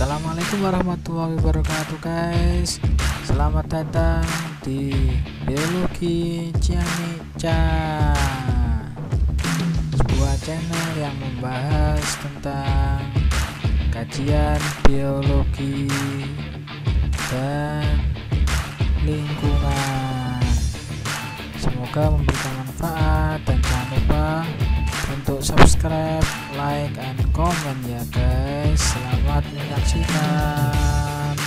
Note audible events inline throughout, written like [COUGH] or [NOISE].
Assalamualaikum warahmatullahi wabarakatuh guys Selamat datang di Biologi Ciamica Sebuah channel yang membahas tentang Kajian biologi Dan lingkungan Semoga memberikan manfaat Dan jangan lupa untuk subscribe, like, and comment ya guys. Selamat menyaksikan.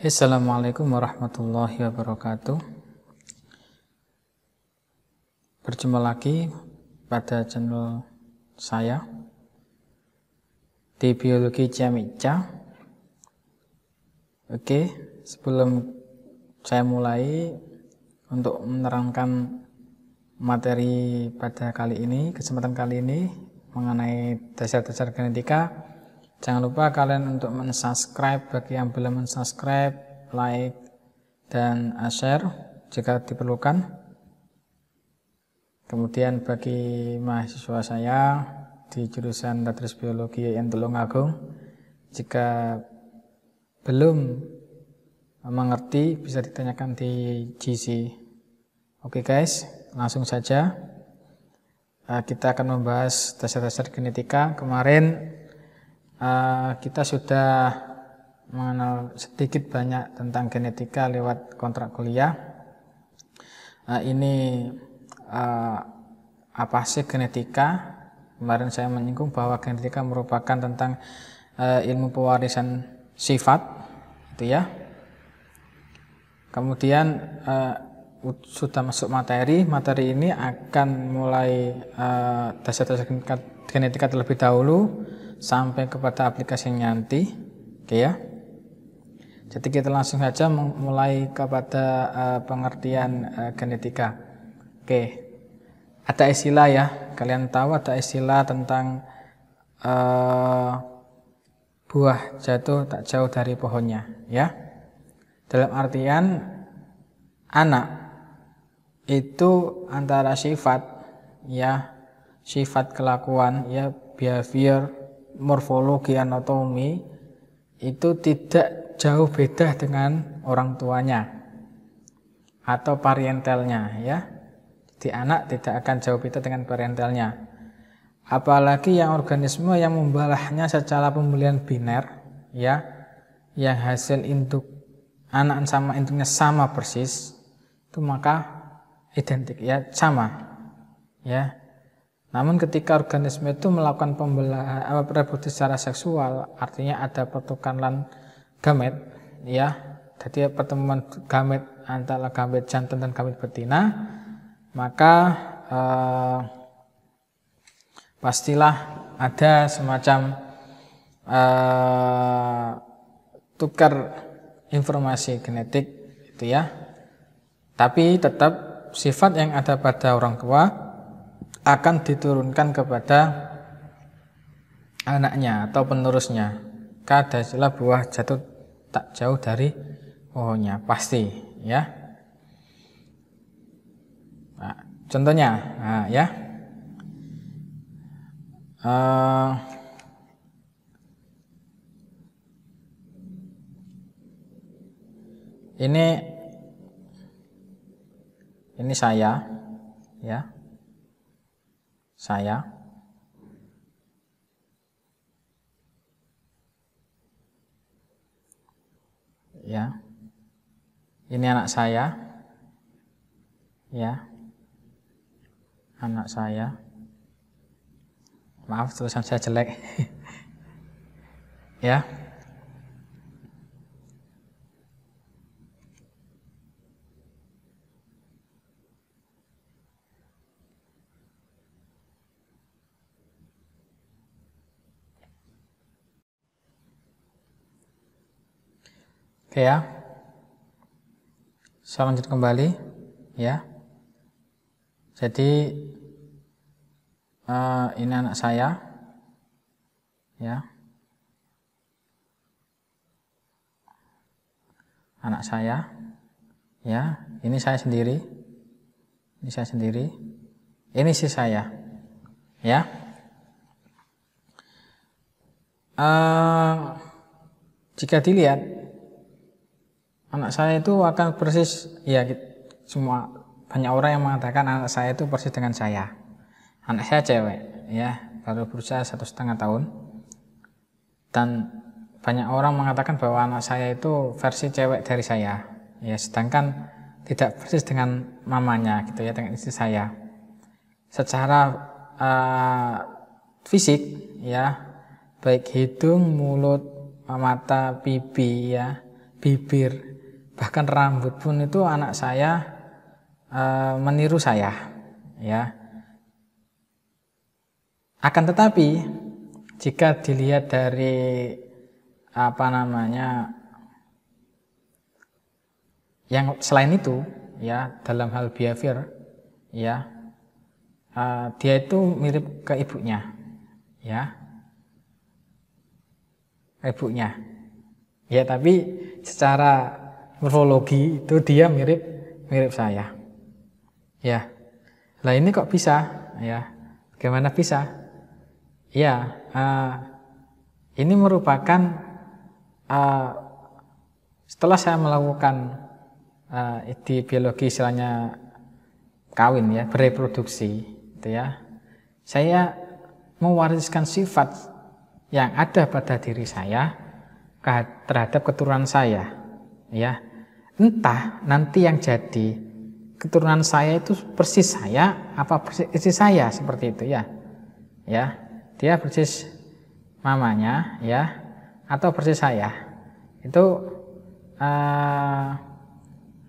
Assalamualaikum warahmatullahi wabarakatuh Berjumpa lagi pada channel saya di Biologi Ciamica Oke, sebelum saya mulai untuk menerangkan materi pada kali ini, kesempatan kali ini mengenai dasar-dasar genetika. Jangan lupa kalian untuk mensubscribe bagi yang belum mensubscribe, like dan share jika diperlukan. Kemudian bagi mahasiswa saya di jurusan Tadris Biologi yang tulung agung jika belum mengerti bisa ditanyakan di GC. Oke guys, langsung saja eh, kita akan membahas dasar-dasar genetika. Kemarin eh, kita sudah mengenal sedikit banyak tentang genetika lewat kontrak kuliah. Eh, ini apa sih genetika? Kemarin saya menyinggung bahwa genetika merupakan tentang ilmu pewarisan sifat itu ya kemudian uh, sudah masuk materi materi ini akan mulai dasar eh, dasar-dasar genetika terlebih dahulu sampai kepada yang nanti oke gitu ya jadi kita langsung saja mulai kepada uh, pengertian uh, genetika oke ada istilah ya kalian tahu ada istilah tentang uh, buah jatuh tak jauh dari pohonnya ya dalam artian anak itu antara sifat ya sifat kelakuan ya behavior morfologi anatomi itu tidak jauh beda dengan orang tuanya atau parentelnya ya di anak tidak akan jauh beda dengan parentelnya apalagi yang organisme yang membalahnya secara pembelian biner ya yang hasil induk anak sama induknya sama persis itu maka identik ya sama ya namun ketika organisme itu melakukan pembelahan apa reproduksi secara seksual artinya ada pertukaran gamet ya jadi pertemuan gamet antara gamet jantan dan gamet betina maka eh, pastilah ada semacam uh, tukar informasi genetik itu ya tapi tetap sifat yang ada pada orang tua akan diturunkan kepada anaknya atau penerusnya kadasilah buah jatuh tak jauh dari pohonnya pasti ya nah, contohnya nah, ya Uh, ini ini saya ya. Saya ya. Ini anak saya. Ya. Anak saya. Maaf tulisan saya jelek. [LAUGHS] ya. Oke ya. Saya lanjut kembali ya. Jadi uh, ini anak saya ya anak saya ya ini saya sendiri ini saya sendiri ini si saya ya uh, jika dilihat anak saya itu akan persis ya semua banyak orang yang mengatakan anak saya itu persis dengan saya anak saya cewek ya baru berusaha satu setengah tahun dan banyak orang mengatakan bahwa anak saya itu versi cewek dari saya ya sedangkan tidak persis dengan mamanya gitu ya dengan istri saya secara uh, fisik ya baik hidung mulut mata pipi ya bibir bahkan rambut pun itu anak saya uh, meniru saya ya akan tetapi jika dilihat dari apa namanya yang selain itu ya dalam hal behavior ya uh, dia itu mirip ke ibunya ya ibunya ya tapi secara morfologi itu dia mirip mirip saya ya lah ini kok bisa ya bagaimana bisa Ya, uh, ini merupakan uh, setelah saya melakukan uh, eh, di biologi istilahnya kawin ya, bereproduksi, gitu ya. Saya mewariskan sifat yang ada pada diri saya terhadap keturunan saya, ya. Entah nanti yang jadi keturunan saya itu persis saya apa persis saya seperti itu ya. Ya, dia persis mamanya ya atau persis saya itu uh,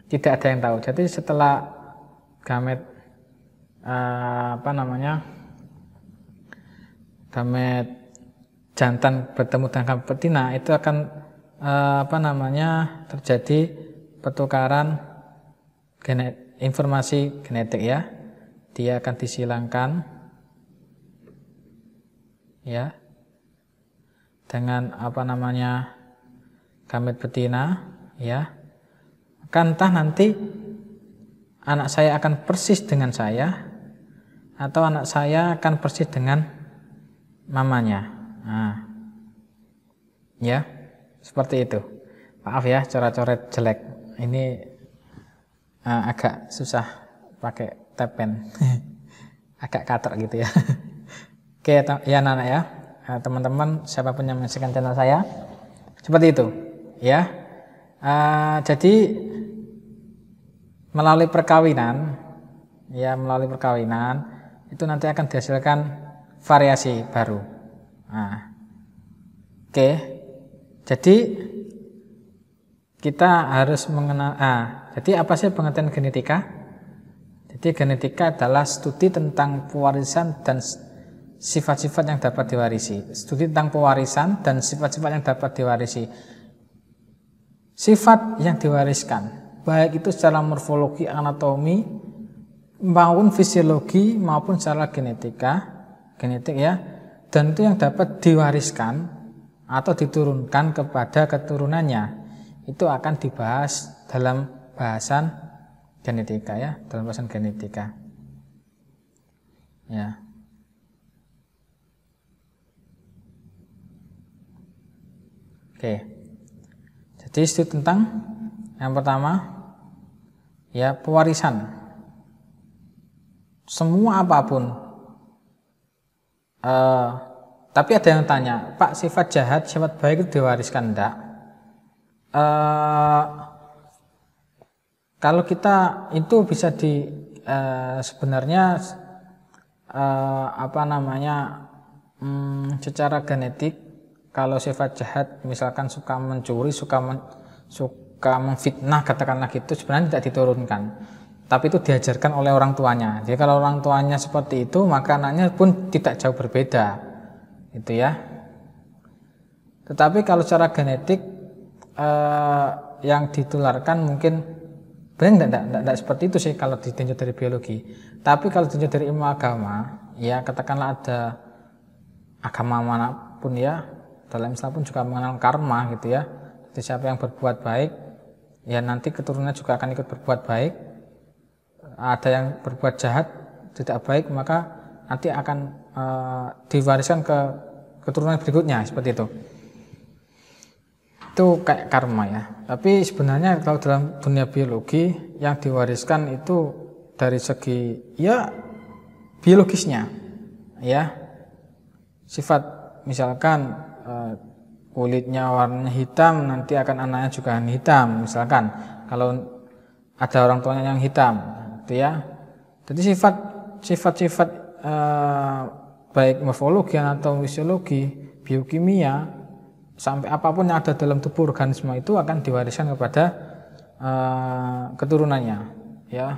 tidak ada yang tahu jadi setelah gamet uh, apa namanya gamet jantan bertemu dengan gamet betina itu akan uh, apa namanya terjadi pertukaran genet, informasi genetik ya dia akan disilangkan ya dengan apa namanya gamet betina ya kan entah nanti anak saya akan persis dengan saya atau anak saya akan persis dengan mamanya nah, ya seperti itu maaf ya coret-coret jelek ini uh, agak susah pakai tepen [LAUGHS] agak kater gitu ya [LAUGHS] Oke ya anak ya, nah, teman-teman siapapun yang menyaksikan channel saya, seperti itu ya. Uh, jadi melalui perkawinan, ya melalui perkawinan itu nanti akan dihasilkan variasi baru. Nah, oke, jadi kita harus mengenal. Ah, jadi apa sih pengertian genetika? Jadi genetika adalah studi tentang pewarisan dan sifat-sifat yang dapat diwarisi. Studi tentang pewarisan dan sifat-sifat yang dapat diwarisi. Sifat yang diwariskan, baik itu secara morfologi, anatomi, maupun fisiologi, maupun secara genetika, genetik ya, dan itu yang dapat diwariskan atau diturunkan kepada keturunannya. Itu akan dibahas dalam bahasan genetika ya, dalam bahasan genetika. Ya. Oke. Jadi itu tentang yang pertama ya pewarisan. Semua apapun. eh tapi ada yang tanya, Pak sifat jahat, sifat baik itu diwariskan enggak? Eh kalau kita itu bisa di eh, sebenarnya eh, apa namanya Hmm, secara genetik kalau sifat jahat misalkan suka mencuri, suka men, suka memfitnah katakanlah gitu sebenarnya tidak diturunkan. Tapi itu diajarkan oleh orang tuanya. Jadi kalau orang tuanya seperti itu, maka anaknya pun tidak jauh berbeda. Itu ya. Tetapi kalau secara genetik eh, yang ditularkan mungkin benar tidak, tidak, tidak seperti itu sih kalau ditinjau dari biologi. Tapi kalau ditinjau dari ilmu agama, ya katakanlah ada agama manapun ya, dalam Islam pun juga mengenal karma gitu ya. Jadi siapa yang berbuat baik, ya nanti keturunannya juga akan ikut berbuat baik. Ada yang berbuat jahat, tidak baik, maka nanti akan e, diwariskan ke keturunan berikutnya seperti itu. Itu kayak karma ya. Tapi sebenarnya kalau dalam dunia biologi yang diwariskan itu dari segi ya biologisnya ya sifat misalkan Eh, kulitnya warna hitam nanti akan anaknya juga hitam misalkan kalau ada orang tuanya yang hitam gitu ya jadi sifat sifat-sifat eh, baik morfologi atau fisiologi biokimia sampai apapun yang ada dalam tubuh organisme itu akan diwariskan kepada eh, keturunannya ya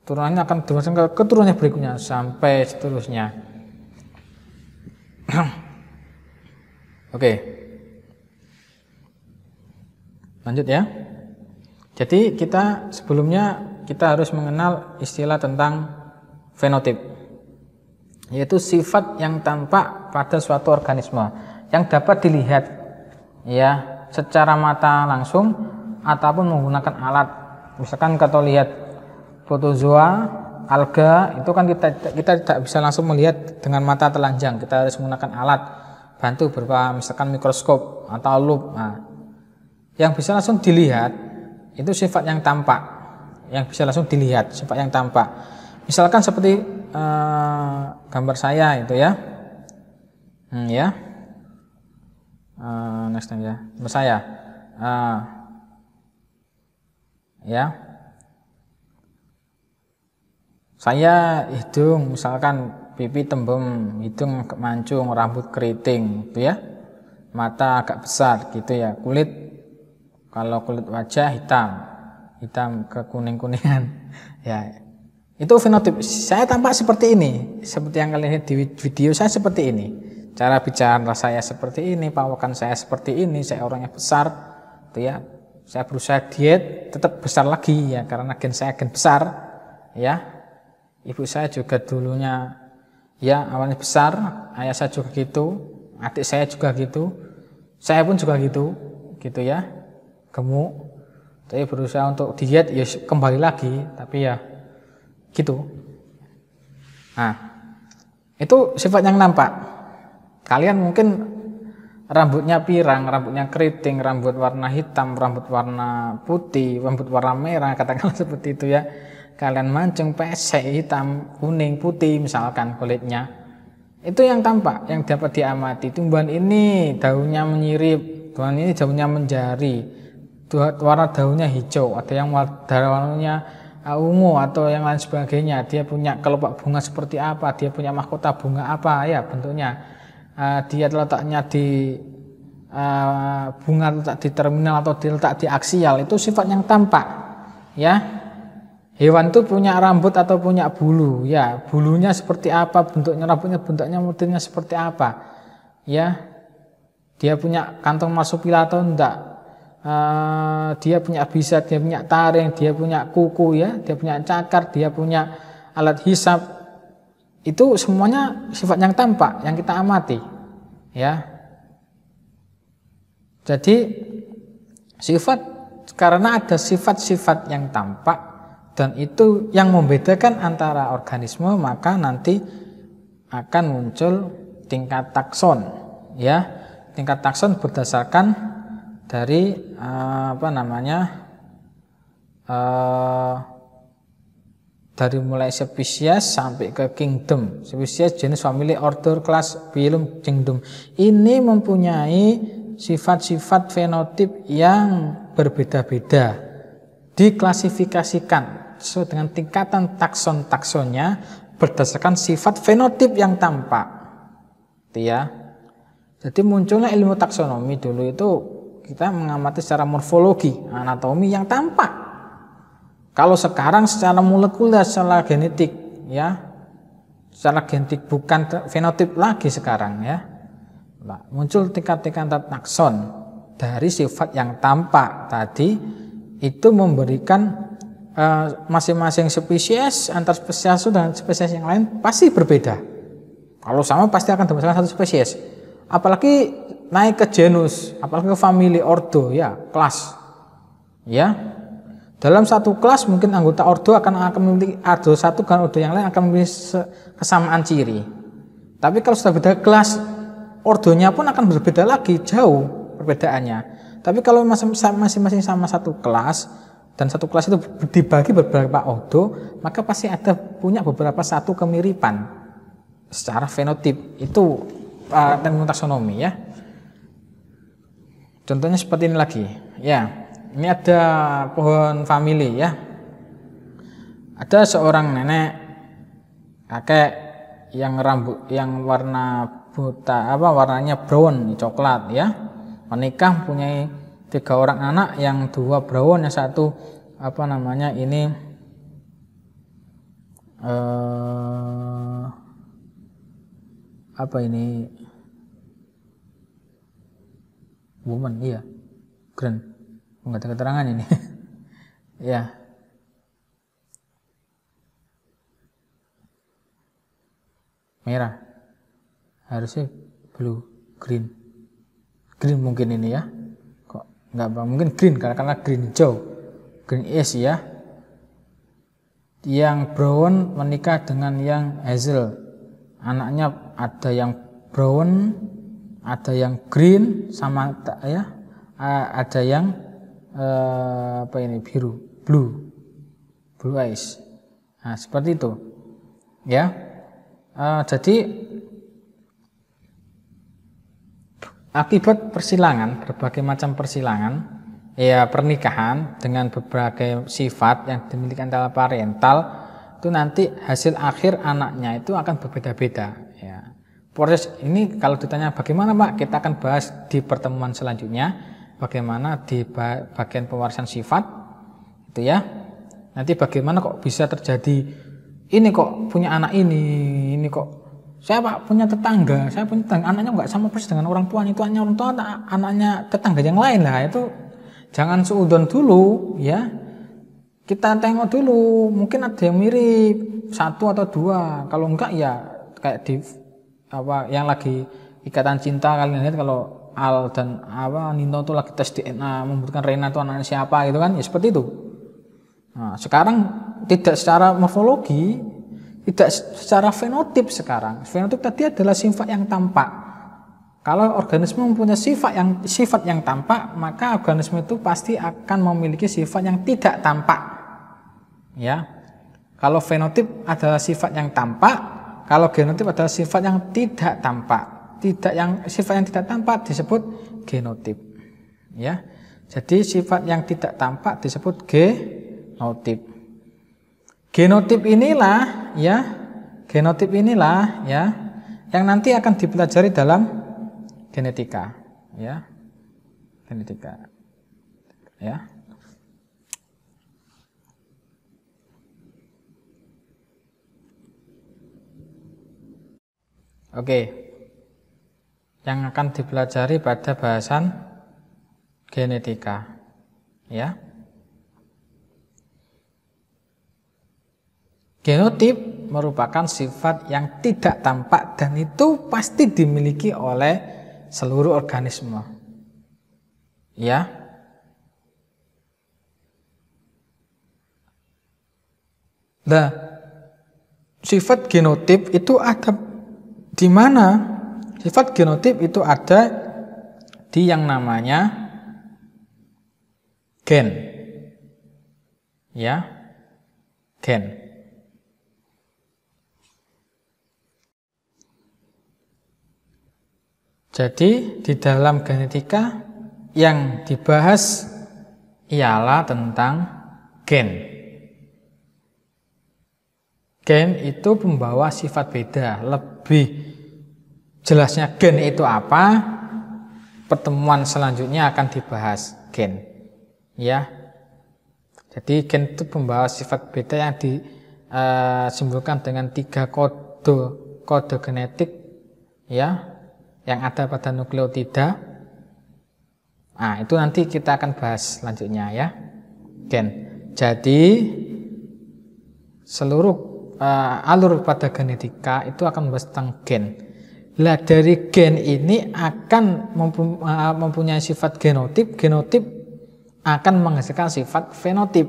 keturunannya akan diwariskan ke keturunannya berikutnya sampai seterusnya [CLEARS THROAT] Oke. Lanjut ya. Jadi kita sebelumnya kita harus mengenal istilah tentang fenotip. Yaitu sifat yang tampak pada suatu organisme yang dapat dilihat ya secara mata langsung ataupun menggunakan alat. Misalkan kalau lihat protozoa, alga itu kan kita kita tidak bisa langsung melihat dengan mata telanjang. Kita harus menggunakan alat bantu berupa misalkan mikroskop atau loop Nah, yang bisa langsung dilihat itu sifat yang tampak, yang bisa langsung dilihat sifat yang tampak. Misalkan seperti eh, gambar saya itu ya, hmm, ya, eh, next time ya, gambar saya, eh, ya, saya hidung misalkan pipi tembem, hidung mancung, rambut keriting, gitu ya. Mata agak besar, gitu ya. Kulit kalau kulit wajah hitam, hitam ke kuning-kuningan, [LAUGHS] ya. Itu fenotip. Saya tampak seperti ini, seperti yang kalian lihat di video saya seperti ini. Cara bicara saya seperti ini, pawakan saya seperti ini, saya orangnya besar, gitu ya. Saya berusaha diet, tetap besar lagi ya, karena gen saya gen besar, ya. Ibu saya juga dulunya ya awalnya besar ayah saya juga gitu adik saya juga gitu saya pun juga gitu gitu ya gemuk tapi berusaha untuk diet ya kembali lagi tapi ya gitu nah itu sifat yang nampak kalian mungkin rambutnya pirang, rambutnya keriting, rambut warna hitam, rambut warna putih, rambut warna merah, katakanlah [LAUGHS] seperti itu ya kalian mancing pesek hitam, kuning, putih misalkan kulitnya, itu yang tampak, yang dapat diamati. Tumbuhan ini daunnya menyirip, tumbuhan ini daunnya menjari, warna daunnya hijau, ada yang warnanya uh, ungu atau yang lain sebagainya. Dia punya kelopak bunga seperti apa, dia punya mahkota bunga apa ya bentuknya. Uh, dia letaknya di uh, bunga letak di terminal atau diletak di aksial itu sifat yang tampak ya Hewan itu punya rambut atau punya bulu, ya bulunya seperti apa, bentuknya rambutnya, bentuknya motifnya seperti apa, ya dia punya kantong masuk atau enggak, uh, dia punya bisa, dia punya taring, dia punya kuku ya, dia punya cakar, dia punya alat hisap, itu semuanya sifat yang tampak, yang kita amati, ya. Jadi sifat karena ada sifat-sifat yang tampak dan itu yang membedakan antara organisme maka nanti akan muncul tingkat takson ya tingkat takson berdasarkan dari eh, apa namanya eh, dari mulai spesies sampai ke kingdom spesies jenis family order class film kingdom ini mempunyai sifat-sifat fenotip yang berbeda-beda diklasifikasikan sesuai dengan tingkatan takson-taksonnya berdasarkan sifat fenotip yang tampak. Gitu ya. Jadi munculnya ilmu taksonomi dulu itu kita mengamati secara morfologi, anatomi yang tampak. Kalau sekarang secara molekuler, secara genetik, ya, secara genetik bukan fenotip lagi sekarang ya. Nah, muncul tingkat-tingkat takson dari sifat yang tampak tadi itu memberikan Eh, masing-masing spesies antar spesies dan spesies yang lain pasti berbeda. Kalau sama pasti akan termasuk satu spesies. Apalagi naik ke genus, apalagi ke family ordo ya, kelas. Ya. Dalam satu kelas mungkin anggota ordo akan akan memiliki ordo satu dan ordo yang lain akan memiliki kesamaan ciri. Tapi kalau sudah beda kelas, ordonya pun akan berbeda lagi jauh perbedaannya. Tapi kalau masing-masing sama satu kelas, dan satu kelas itu dibagi beberapa odo, maka pasti ada punya beberapa satu kemiripan secara fenotip. Itu uh, tentang taksonomi ya. Contohnya seperti ini lagi. Ya, ini ada pohon family ya. Ada seorang nenek kakek yang rambut yang warna buta apa warnanya brown coklat ya. Menikah punya tiga orang anak yang dua brown yang satu apa namanya ini uh, apa ini woman iya grand nggak ada keterangan ini [LAUGHS] ya merah harusnya blue green green mungkin ini ya nggak bang mungkin green karena karena green hijau green is ya yang brown menikah dengan yang hazel anaknya ada yang brown ada yang green sama ya ada yang eh, apa ini biru blue blue eyes nah seperti itu ya eh, jadi Akibat persilangan, berbagai macam persilangan, ya pernikahan dengan berbagai sifat yang dimiliki antara parental itu nanti hasil akhir anaknya itu akan berbeda-beda ya. Proses ini kalau ditanya bagaimana Pak, kita akan bahas di pertemuan selanjutnya bagaimana di bagian pewarisan sifat itu ya. Nanti bagaimana kok bisa terjadi ini kok punya anak ini, ini kok saya pak punya tetangga saya punya tetangga anaknya nggak sama persis dengan orang tua. itu hanya orang tua anaknya tetangga yang lain lah itu jangan seudon dulu ya kita tengok dulu mungkin ada yang mirip satu atau dua kalau enggak ya kayak di apa yang lagi ikatan cinta kalian lihat kalau Al dan apa Nino tuh lagi tes DNA membutuhkan Rena tuh anaknya siapa gitu kan ya seperti itu nah, sekarang tidak secara morfologi tidak secara fenotip sekarang. Fenotip tadi adalah sifat yang tampak. Kalau organisme mempunyai sifat yang sifat yang tampak, maka organisme itu pasti akan memiliki sifat yang tidak tampak. Ya. Kalau fenotip adalah sifat yang tampak, kalau genotip adalah sifat yang tidak tampak. Tidak yang sifat yang tidak tampak disebut genotip. Ya. Jadi sifat yang tidak tampak disebut genotip. Genotip inilah ya, genotip inilah ya yang nanti akan dipelajari dalam genetika ya. Genetika. Ya. Oke. Yang akan dipelajari pada bahasan genetika. Ya. Genotip merupakan sifat yang tidak tampak dan itu pasti dimiliki oleh seluruh organisme. Ya. Nah, sifat genotip itu ada di mana? Sifat genotip itu ada di yang namanya gen. Ya. Gen. Jadi di dalam genetika yang dibahas ialah tentang gen. Gen itu pembawa sifat beda. Lebih jelasnya gen itu apa? Pertemuan selanjutnya akan dibahas gen. Ya. Jadi gen itu pembawa sifat beda yang disembuhkan eh, dengan tiga kode kode genetik ya yang ada pada nukleotida. Nah, itu nanti kita akan bahas selanjutnya ya. Gen. Jadi seluruh uh, alur pada genetika itu akan membahas tentang gen. Lah dari gen ini akan eh, mempunyai sifat genotip, genotip akan menghasilkan sifat fenotip.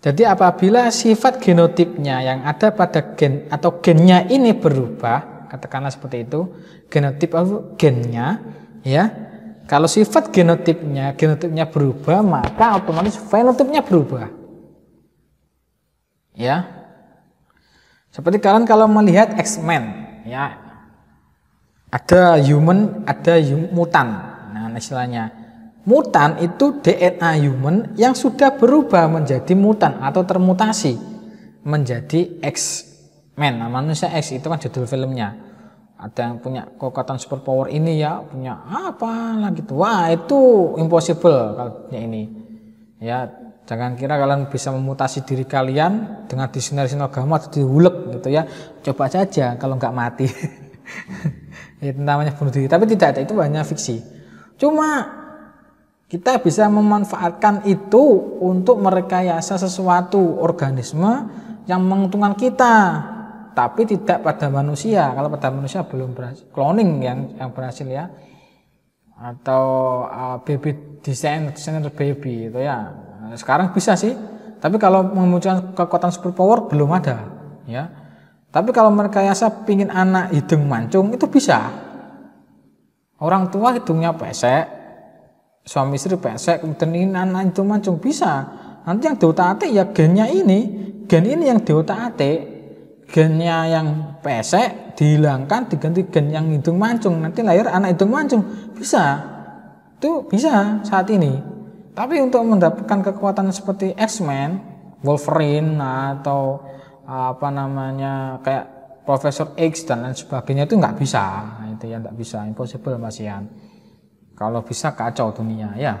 Jadi apabila sifat genotipnya yang ada pada gen atau gennya ini berubah, katakanlah seperti itu genotip apa gennya ya kalau sifat genotipnya genotipnya berubah maka otomatis fenotipnya berubah ya seperti kalian kalau melihat X-Men ya ada human ada mutan nah istilahnya mutan itu DNA human yang sudah berubah menjadi mutan atau termutasi menjadi X Man, nah, manusia X itu kan judul filmnya. Ada yang punya kekuatan super power ini ya, punya apa lagi gitu. Wah, itu impossible kalau punya ini. Ya, jangan kira kalian bisa memutasi diri kalian dengan disinar-sinar gamma atau dihulek gitu ya. Coba saja kalau nggak mati. [LAUGHS] itu namanya bunuh diri. Tapi tidak ada, itu hanya fiksi. Cuma kita bisa memanfaatkan itu untuk merekayasa sesuatu organisme yang menguntungkan kita tapi tidak pada manusia. Kalau pada manusia belum berhasil. Cloning yang yang berhasil ya. Atau uh, baby design designer baby itu ya. Sekarang bisa sih. Tapi kalau memunculkan kekuatan super power belum ada ya. Tapi kalau mereka merekayasa pingin anak hidung mancung itu bisa. Orang tua hidungnya pesek, suami istri pesek, kemudian ini anak itu mancung bisa. Nanti yang diotak-atik ya gennya ini, gen ini yang diotak-atik gennya yang pesek dihilangkan diganti gen yang hidung mancung nanti lahir anak hidung mancung bisa itu bisa saat ini tapi untuk mendapatkan kekuatan seperti X-Men Wolverine nah, atau apa namanya kayak Profesor X dan lain sebagainya itu nggak bisa nah, itu ya nggak bisa impossible Mas Ian kalau bisa kacau dunia ya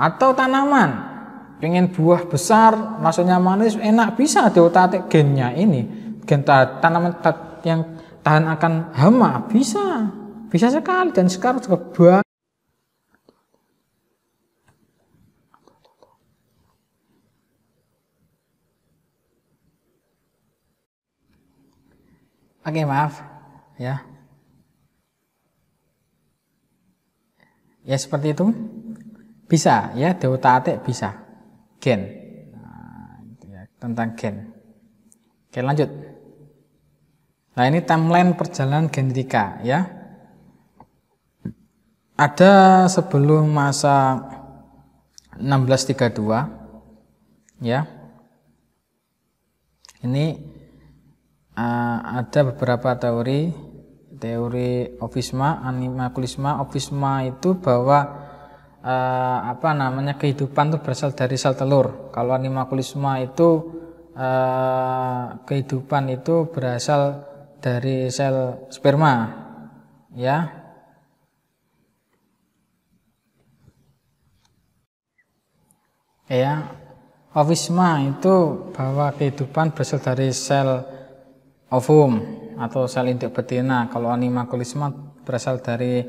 atau tanaman pengen buah besar, rasanya manis, enak bisa diotatik gennya ini, gen tanaman yang tahan akan hama bisa, bisa sekali dan sekarang juga buah Oke maaf ya. Ya seperti itu bisa ya diotatik bisa gen. Nah, ya, tentang gen. Oke, lanjut. Nah, ini timeline perjalanan genetika ya. Ada sebelum masa 1632 ya. Ini uh, ada beberapa teori teori ofisma, animakulisma. Ofisma itu bahwa uh, apa namanya kehidupan tuh berasal dari sel telur. Kalau animakulisma itu uh, kehidupan itu berasal dari sel sperma, ya. Ya, ovisma itu bahwa kehidupan berasal dari sel ovum atau sel induk betina. Kalau animakulisma berasal dari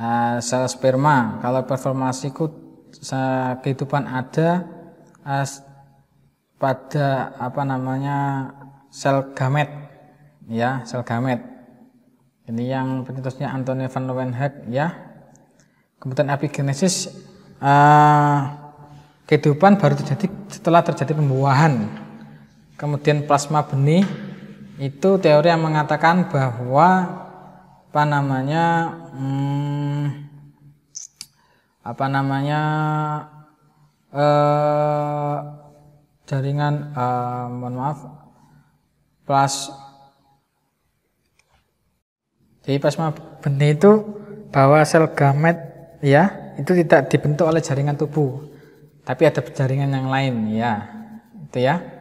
uh, sperma kalau performasiku kehidupan ada uh, pada apa namanya sel gamet ya sel gamet ini yang penyintasnya Anthony van Leeuwenhoek ya kemudian epigenesis uh, kehidupan baru terjadi setelah terjadi pembuahan kemudian plasma benih itu teori yang mengatakan bahwa apa namanya hmm, apa namanya eh, jaringan eh, mohon maaf plus jadi plasma benih itu bahwa sel gamet ya itu tidak dibentuk oleh jaringan tubuh tapi ada jaringan yang lain ya itu ya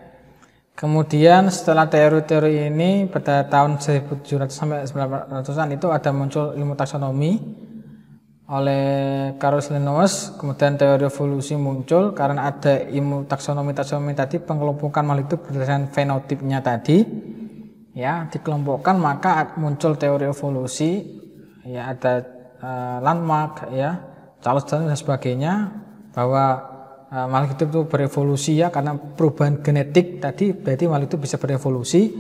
Kemudian setelah teori-teori ini pada tahun 1700 sampai 1900-an itu ada muncul ilmu taksonomi oleh Carlos Linnaeus, kemudian teori evolusi muncul karena ada ilmu taksonomi-taksonomi tadi pengelompokan makhluk itu berdasarkan fenotipnya tadi. Ya, dikelompokkan maka muncul teori evolusi, ya ada uh, landmark ya, Charles Darwin dan sebagainya bahwa Eh, makhluk hidup itu berevolusi ya karena perubahan genetik tadi berarti makhluk itu bisa berevolusi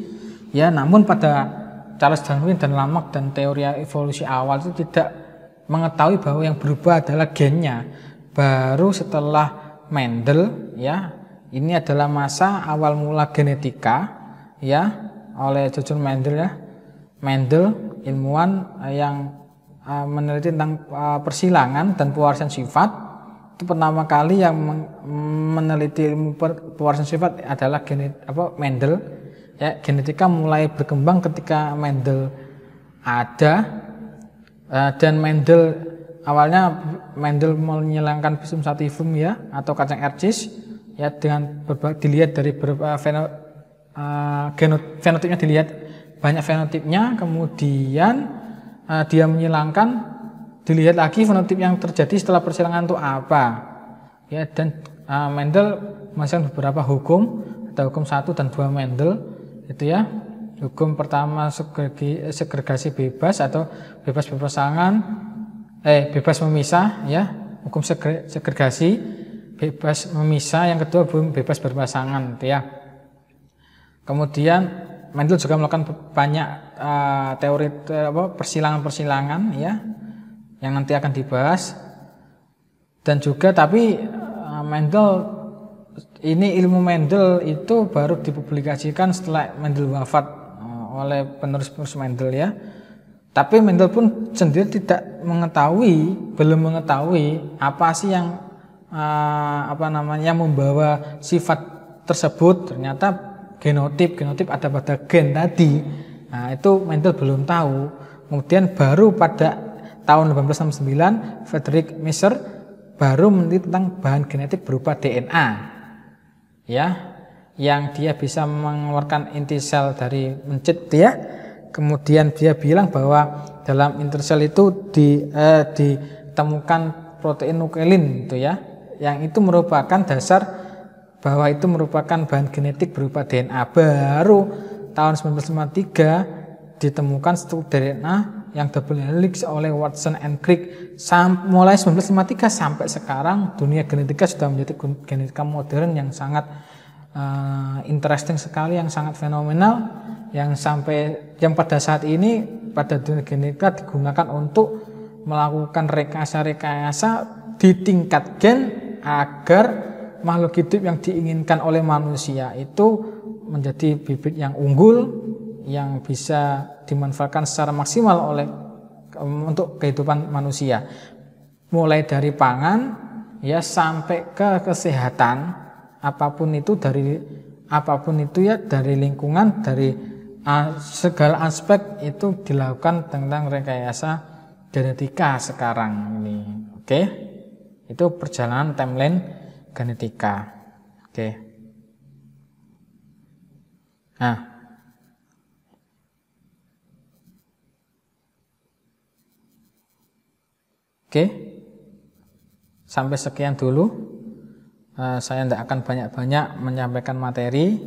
ya namun pada Charles Darwin dan Lamarck dan teori evolusi awal itu tidak mengetahui bahwa yang berubah adalah gennya baru setelah Mendel ya ini adalah masa awal mula genetika ya oleh cucu Mendel ya Mendel ilmuwan eh, yang eh, meneliti tentang persilangan dan pewarisan sifat itu pertama kali yang meneliti ilmu pewarisan sifat adalah genet apa Mendel ya genetika mulai berkembang ketika Mendel ada eh, dan Mendel awalnya Mendel menyilangkan visum sativum ya atau kacang ercis ya dengan dilihat dari beberapa eh, fenotipnya dilihat banyak fenotipnya kemudian eh, dia menyilangkan dilihat lagi fenotip yang terjadi setelah persilangan itu apa ya dan uh, Mendel masih beberapa hukum ada hukum satu dan dua Mendel itu ya hukum pertama segregi, segregasi bebas atau bebas berpasangan eh bebas memisah ya hukum segre, segregasi bebas memisah yang kedua hukum bebas berpasangan itu ya kemudian Mendel juga melakukan banyak uh, teori eh, persilangan-persilangan ya yang nanti akan dibahas dan juga tapi eh, Mendel ini ilmu Mendel itu baru dipublikasikan setelah Mendel wafat eh, oleh penerus penerus Mendel ya. Tapi Mendel pun sendiri tidak mengetahui, belum mengetahui apa sih yang eh, apa namanya membawa sifat tersebut. Ternyata genotip, genotip ada pada gen tadi. Nah, itu Mendel belum tahu. Kemudian baru pada tahun 1869 Frederick Mischer baru meneliti tentang bahan genetik berupa DNA ya yang dia bisa mengeluarkan inti sel dari mencit ya kemudian dia bilang bahwa dalam inti sel itu di eh, ditemukan protein nukelin itu ya yang itu merupakan dasar bahwa itu merupakan bahan genetik berupa DNA baru tahun 1953 ditemukan struktur DNA yang double helix oleh Watson and Crick. Sam, mulai 1953 sampai sekarang dunia genetika sudah menjadi genetika modern yang sangat uh, interesting sekali, yang sangat fenomenal, yang sampai yang pada saat ini pada dunia genetika digunakan untuk melakukan rekayasa-rekayasa di tingkat gen agar makhluk hidup yang diinginkan oleh manusia itu menjadi bibit yang unggul yang bisa dimanfaatkan secara maksimal oleh untuk kehidupan manusia. Mulai dari pangan ya sampai ke kesehatan apapun itu dari apapun itu ya dari lingkungan dari segala aspek itu dilakukan tentang rekayasa genetika sekarang ini. Oke. Itu perjalanan timeline genetika. Oke. Nah, Oke. Sampai sekian dulu. Uh, saya tidak akan banyak-banyak menyampaikan materi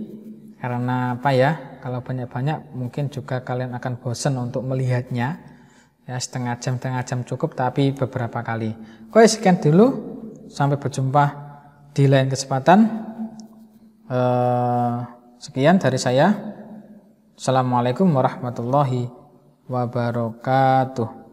karena apa ya? Kalau banyak-banyak mungkin juga kalian akan bosen untuk melihatnya. Ya, setengah jam, setengah jam cukup tapi beberapa kali. Oke, sekian dulu. Sampai berjumpa di lain kesempatan. Uh, sekian dari saya. Assalamualaikum warahmatullahi wabarakatuh.